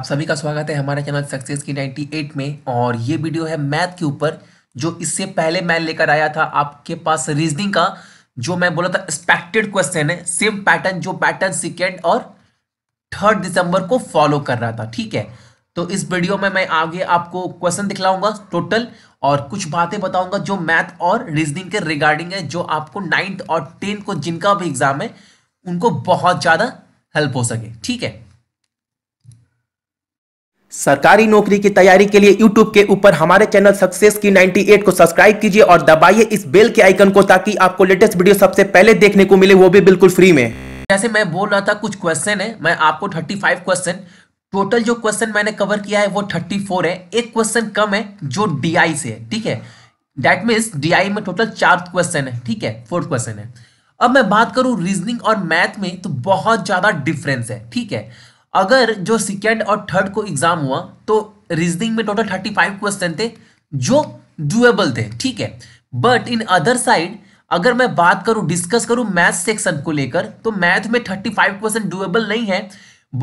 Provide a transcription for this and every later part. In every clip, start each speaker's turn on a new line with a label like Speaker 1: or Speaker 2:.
Speaker 1: आप सभी का स्वागत है हमारे चैनल सक्सेस की 98 में और ये वीडियो है मैथ के ऊपर जो इससे पहले मैं लेकर आया था आपके पास रीजनिंग का जो मैं बोला था एक्सपेक्टेड क्वेश्चन है सेम पैटर्न जो पैटर्न सेकेंड और थर्ड दिसंबर को फॉलो कर रहा था ठीक है तो इस वीडियो में मैं आगे आपको क्वेश्चन दिखलाऊंगा टोटल और कुछ बातें बताऊंगा जो मैथ और रीजनिंग के रिगार्डिंग है जो आपको नाइन्थ और टेंथ को जिनका भी एग्जाम है उनको बहुत ज़्यादा हेल्प हो सके ठीक है सरकारी नौकरी की तैयारी के लिए YouTube के ऊपर हमारे चैनल सक्सेस की 98 को सब्सक्राइब कीजिए और दबाइए इस बेल के आइकन को ताकि आपको लेटेस्ट वीडियो सबसे पहले देखने को मिले वो भी बिल्कुल फ्री में जैसे मैं बोल रहा था कुछ क्वेश्चन है मैं आपको 35 क्वेश्चन टोटल जो क्वेश्चन मैंने कवर किया है वो 34 है एक क्वेश्चन कम है जो डी से है ठीक है डेट मीन्स डी में टोटल चार क्वेश्चन है ठीक है फोर्थ क्वेश्चन है अब मैं बात करूं रीजनिंग और मैथ में तो बहुत ज्यादा डिफरेंस है ठीक है अगर जो सेकेंड और थर्ड को एग्जाम हुआ तो रीजनिंग में टोटल थर्टी फाइव क्वेश्चन थे जो डुएबल थे ठीक है बट इन अदर साइड अगर मैं बात करूं डिस्कस करूं मैथ सेक्शन को लेकर तो मैथ में थर्टी फाइव क्वेश्चन डुएबल नहीं है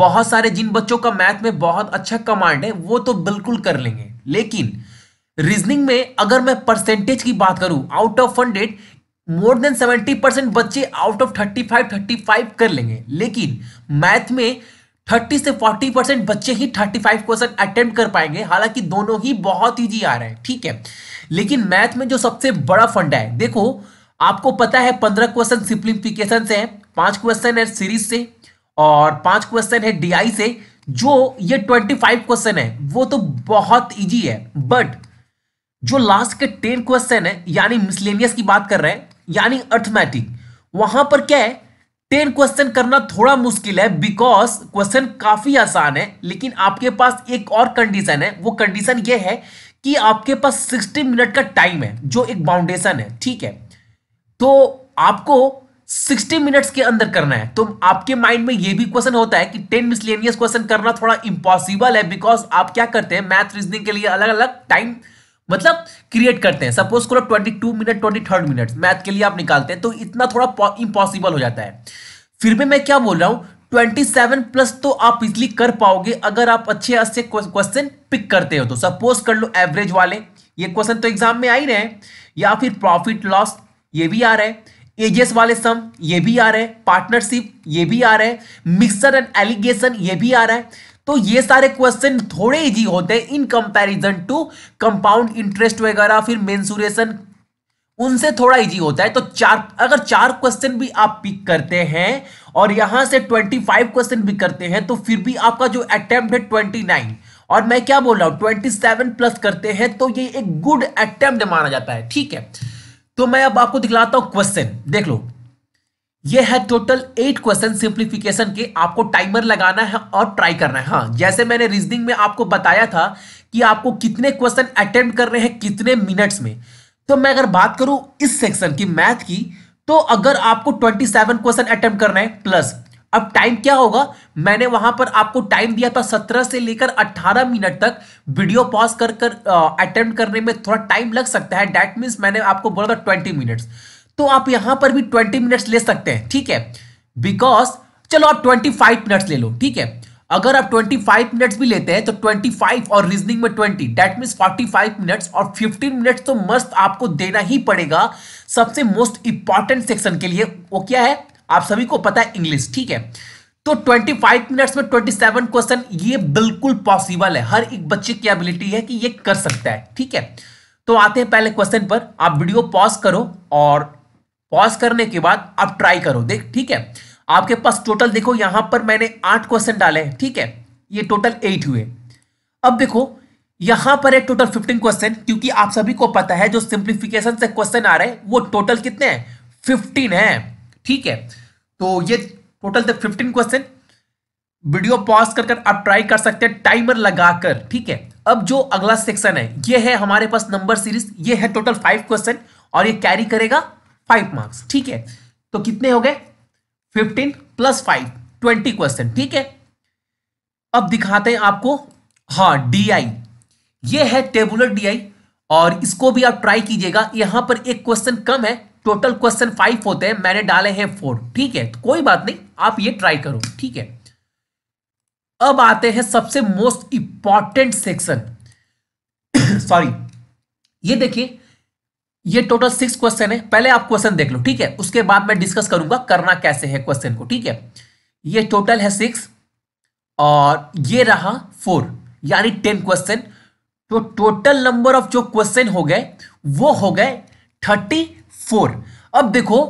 Speaker 1: बहुत सारे जिन बच्चों का मैथ में बहुत अच्छा कमांड है वो तो बिल्कुल कर लेंगे लेकिन रीजनिंग में अगर मैं परसेंटेज की बात करूं out of hundred more than seventy percent बच्चे out of thirty five thirty five कर लेंगे लेकिन मैथ में थर्टी से फोर्टी परसेंट बच्चे ही थर्टी फाइव क्वेश्चन अटेम्प्ट कर पाएंगे हालांकि दोनों ही बहुत ईजी आ रहे हैं ठीक है लेकिन मैथ में जो सबसे बड़ा फंडा है देखो आपको पता है पंद्रह क्वेश्चन सिंप्लीफिकेशन से हैं पांच क्वेश्चन है सीरीज से और पांच क्वेश्चन है डीआई से जो ये ट्वेंटी फाइव क्वेश्चन है वो तो बहुत ईजी है बट जो लास्ट के टेन क्वेश्चन है यानी मिसलेनियस की बात कर रहे हैं यानी अर्थमैटिक वहां पर क्या है टेन क्वेश्चन करना थोड़ा मुश्किल है बिकॉज क्वेश्चन काफी आसान है लेकिन आपके पास एक और कंडीशन है वो कंडीशन ये है कि आपके पास सिक्सटी मिनट का टाइम है जो एक बाउंडेशन है ठीक है तो आपको सिक्सटी मिनट्स के अंदर करना है तो आपके माइंड में ये भी क्वेश्चन होता है कि टेन मिसलेनियस क्वेश्चन करना थोड़ा इम्पॉसिबल है बिकॉज आप क्या करते हैं मैथ रीजनिंग के लिए अलग अलग टाइम मतलब क्रिएट करते हैं सपोज करो twenty two minute twenty third minute math के लिए आप निकालते हैं तो इतना थोड़ा इम्पॉसिबल हो जाता है फिर भी मैं क्या बोल रहा हूँ ट्वेंटी सेवन प्लस तो आप इजली कर पाओगे अगर आप अच्छे अच्छे क्वेश्चन पिक करते हो तो सपोज कर लो एवरेज वाले ये क्वेश्चन तो एग्जाम में आ ही रहे हैं या फिर प्रॉफिट लॉस ये भी आ रहे हैं एजेस वाले सम ये भी आ रहे हैं पार्टनरशिप ये भी आ रहे हैं मिक्सर एंड एलिगेशन ये भी आ रहा है तो ये सारे क्वेश्चन थोड़े इजी होते हैं in comparison to compound interest वगैरह फिर मेंसुरेशन उनसे थोड़ा इजी होता है तो चार अगर चार क्वेश्चन भी आप पिक करते हैं और यहां से ट्वेंटी फाइव क्वेश्चन भी करते हैं तो फिर भी आपका जो अटेम्प्ट है ट्वेंटी नाइन और मैं क्या बोल रहा हूं ट्वेंटी सेवन प्लस करते हैं तो ये एक गुड अटेम्प्ट माना जाता है ठीक है तो मैं अब आपको दिखलाता हूं क्वेश्चन देख लो ये है टोटल एट क्वेश्चन सिंप्लीफिकेशन के आपको टाइमर लगाना है और ट्राई करना है हाँ जैसे मैंने रीजनिंग में आपको बताया था कि आपको कितने क्वेश्चन अटेम्प्ट रहे हैं कितने मिनट्स में तो मैं अगर बात करूं इस सेक्शन की मैथ की तो अगर आपको 27 क्वेश्चन अटेम्प्ट करना है प्लस अब टाइम क्या होगा मैंने वहां पर आपको टाइम दिया था सत्रह से लेकर अट्ठारह मिनट तक वीडियो पॉज कर कर अटेम्प्ट करने में थोड़ा टाइम लग सकता है डैट मीन्स मैंने आपको बोला था ट्वेंटी मिनट्स तो आप यहां पर भी ट्वेंटी मिनट्स ले सकते हैं ठीक है बिकॉज चलो आप ट्वेंटी फाइव मिनट्स ले लो ठीक है अगर आप 25 मिनट्स भी लेते हैं तो 25 और रीजनिंग में 20 डेट मीन्स 45 मिनट्स और 15 मिनट्स तो मस्त आपको देना ही पड़ेगा सबसे मोस्ट इंपॉर्टेंट सेक्शन के लिए वो क्या है आप सभी को पता है इंग्लिश ठीक है तो 25 मिनट्स में 27 क्वेश्चन ये बिल्कुल पॉसिबल है हर एक बच्चे की एबिलिटी है कि ये कर सकता है ठीक है तो आते हैं पहले क्वेश्चन पर आप वीडियो पॉज करो और पॉज करने के बाद आप ट्राई करो देख ठीक है आपके पास टोटल देखो यहां पर मैंने आठ क्वेश्चन डाले हैं ठीक है ये टोटल एट हुए अब देखो यहां पर है टोटल फिफ्टीन क्वेश्चन क्योंकि आप सभी को पता है जो सिंप्लीफिकेशन से क्वेश्चन आ रहे हैं वो टोटल कितने हैं फिफ्टीन है ठीक है तो ये टोटल थे फिफ्टीन क्वेश्चन वीडियो पॉज कर कर आप ट्राई कर सकते हैं टाइमर लगाकर ठीक है अब जो अगला सेक्शन है ये है हमारे पास नंबर सीरीज ये है टोटल फाइव क्वेश्चन और ये कैरी करेगा फाइव मार्क्स ठीक है तो कितने हो गए fifteen plus five twenty question ठीक है अब दिखाते हैं आपको हा डीआई ये है टेबुलर डीआई और इसको भी आप ट्राई कीजिएगा यहां पर एक क्वेश्चन कम है टोटल क्वेश्चन फाइव होते हैं मैंने डाले हैं फोर ठीक है तो कोई बात नहीं आप ये ट्राई करो ठीक है अब आते हैं सबसे मोस्ट इंपॉर्टेंट सेक्शन सॉरी ये देखिए ये टोटल सिक्स क्वेश्चन है पहले आप क्वेश्चन देख लो ठीक है उसके बाद मैं डिस्कस करूंगा करना कैसे है क्वेश्चन को ठीक है ये टोटल है सिक्स और ये रहा फोर यानी टेन क्वेश्चन तो टोटल नंबर ऑफ जो क्वेश्चन हो गए वो हो गए थर्टी फोर अब देखो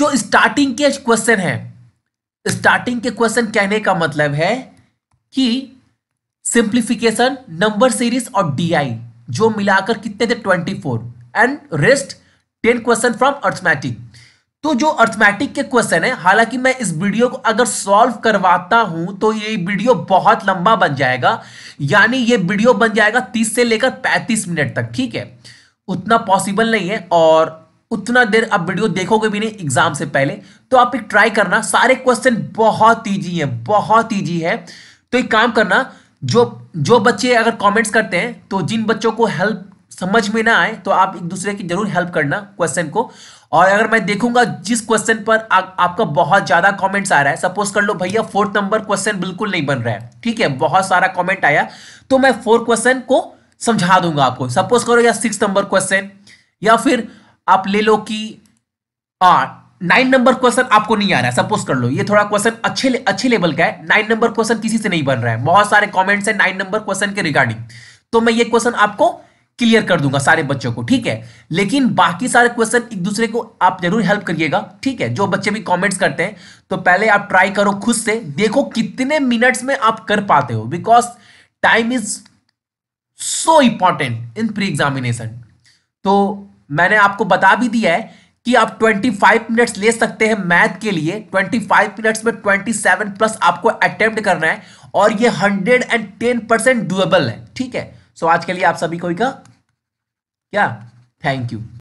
Speaker 1: जो स्टार्टिंग के क्वेश्चन है स्टार्टिंग के क्वेश्चन कहने का मतलब है कि सिंप्लीफिकेशन नंबर सीरीज और डी जो मिलाकर कितने थे twenty four and rest ten question from arithmetic तो जो अर्थमैटिक के क्वेश्चन है हालांकि मैं इस वीडियो को अगर सॉल्व करवाता हूं तो ये वीडियो बहुत लंबा बन जाएगा यानी ये वीडियो बन जाएगा 30 से लेकर 35 मिनट तक ठीक है उतना पॉसिबल नहीं है और उतना देर आप वीडियो देखोगे भी नहीं एग्जाम से पहले तो आप एक ट्राई करना सारे क्वेश्चन बहुत ईजी है बहुत ईजी है तो एक काम करना जो जो बच्चे अगर कॉमेंट्स करते हैं तो जिन बच्चों को हेल्प समझ में ना आए तो आप एक दूसरे की जरूर हेल्प करना क्वेश्चन को और अगर मैं देखूंगा जिस क्वेश्चन पर आ, आपका बहुत ज्यादा कमेंट्स आ रहा है सपोज कर लो भैया फोर्थ नंबर क्वेश्चन बिल्कुल नहीं बन रहा है ठीक है बहुत सारा कमेंट आया तो मैं फोर्थ क्वेश्चन को समझा दूंगा आपको सपोज करो या सिक्स नंबर क्वेश्चन या फिर आप ले लो कि नाइन नंबर क्वेश्चन आपको नहीं आ रहा है सपोज कर लो ये थोड़ा क्वेश्चन अच्छे अच्छे लेवल का है नाइन नंबर क्वेश्चन किसी से नहीं बन रहा है बहुत सारे कॉमेंट्स है नाइन नंबर क्वेश्चन के रिगार्डिंग तो मैं ये क्वेश्चन आपको क्लियर कर दूंगा सारे बच्चों को ठीक है लेकिन बाकी सारे क्वेश्चन एक दूसरे को आप जरूर हेल्प करिएगा ठीक है जो बच्चे भी कमेंट्स करते हैं तो पहले आप ट्राई करो खुद से देखो कितने मिनट्स में आप कर पाते हो because time is so important in pre examination तो मैंने आपको बता भी दिया है कि आप 25 मिनट्स ले सकते हैं मैथ के लिए 25 मिनट्स में 27 प्लस आपको अटेम्प्ट करना है और ये 110 परसेंट डुएबल है ठीक है सो आज के लिए आप सभी को का क्या थैंक यू